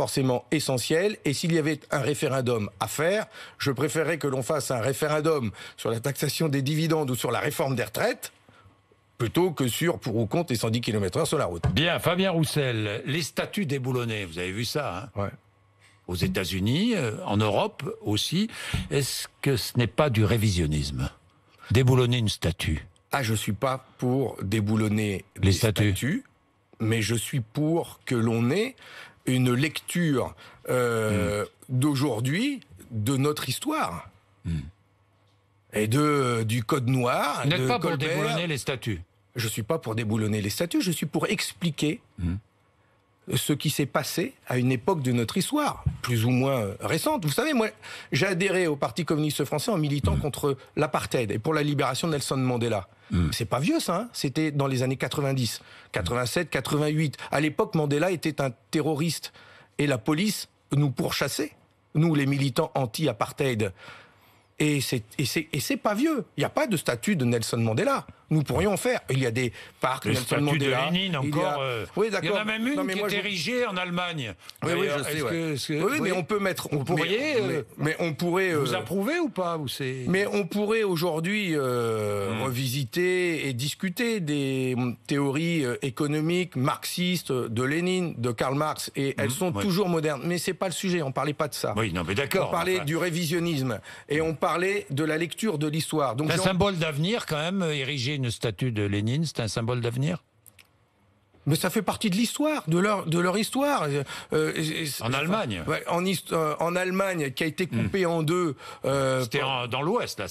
forcément essentiel. Et s'il y avait un référendum à faire, je préférerais que l'on fasse un référendum sur la taxation des dividendes ou sur la réforme des retraites plutôt que sur pour ou contre les 110 km/h sur la route. Bien, Fabien Roussel, les statuts déboulonnés, vous avez vu ça hein ouais. Aux États-Unis, euh, en Europe aussi, est-ce que ce n'est pas du révisionnisme Déboulonner une statue Ah, je suis pas pour déboulonner les statuts, mais je suis pour que l'on ait une lecture euh, hmm. d'aujourd'hui de notre histoire. Hmm. Et de, du Code noir. Vous n'êtes pas pour déboulonner les statuts Je ne suis pas pour déboulonner les statuts, je suis pour expliquer hmm ce qui s'est passé à une époque de notre histoire, plus ou moins euh, récente. Vous savez, moi, j'ai adhéré au Parti communiste français en militant mm. contre l'apartheid et pour la libération de Nelson Mandela. Mm. C'est pas vieux ça, hein. c'était dans les années 90, 87, 88. À l'époque, Mandela était un terroriste et la police nous pourchassait, nous les militants anti-apartheid. Et c'est pas vieux, il n'y a pas de statut de Nelson Mandela nous pourrions faire. Il y a des parcs, le statut de Lénine encore. Il y, euh, il y en a même une qui est érigée en Allemagne. Oui, oui, je sais. Oui, mais on peut mettre. On pourrait. Euh, mais, on pourrait. Vous euh, approuvez ou pas Mais on pourrait aujourd'hui hmm. revisiter et discuter des théories économiques marxistes de Lénine, de Karl Marx, et hmm. elles sont toujours modernes. Mais c'est pas le sujet. On parlait pas de ça. Oui, non, mais d'accord. On parlait du révisionnisme et on parlait de la lecture de l'histoire. Donc un symbole d'avenir quand même érigé une statue de Lénine, c'est un symbole d'avenir mais ça fait partie de l'histoire, de leur, de leur histoire. Euh, euh, en Allemagne en, euh, en Allemagne, qui a été hmm. coupée en deux. C'était dans l'Ouest, là.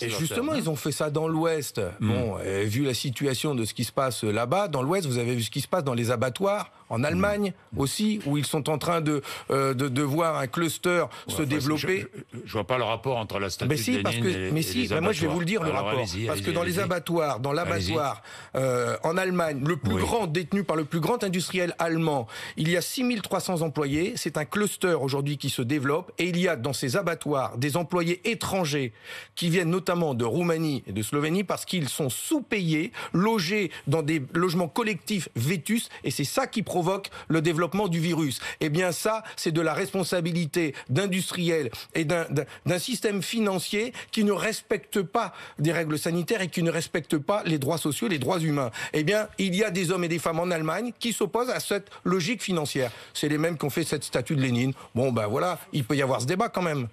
et justement, hein ils ont fait ça dans l'Ouest. Hmm. Bon, vu la situation de ce qui se passe là-bas, dans l'Ouest, vous avez vu ce qui se passe dans les abattoirs, en hmm. Allemagne aussi, où ils sont en train de, de, de, voir un cluster se développer. Je, ne vois pas le rapport entre la statue mais si, parce que, Mais si, moi je vais vous le dire, le rapport. parce que dans les abattoirs, dans l'abattoir, en Allemagne, le plus grand tenu par le plus grand industriel allemand. Il y a 6300 employés. C'est un cluster aujourd'hui qui se développe. Et il y a dans ces abattoirs des employés étrangers qui viennent notamment de Roumanie et de Slovénie parce qu'ils sont sous-payés, logés dans des logements collectifs vétus. Et c'est ça qui provoque le développement du virus. Eh bien, ça, c'est de la responsabilité d'industriels et d'un système financier qui ne respecte pas des règles sanitaires et qui ne respecte pas les droits sociaux, les droits humains. Eh bien, il y a des hommes et des femmes en Allemagne, qui s'opposent à cette logique financière. C'est les mêmes qui ont fait cette statue de Lénine. Bon, ben voilà, il peut y avoir ce débat quand même.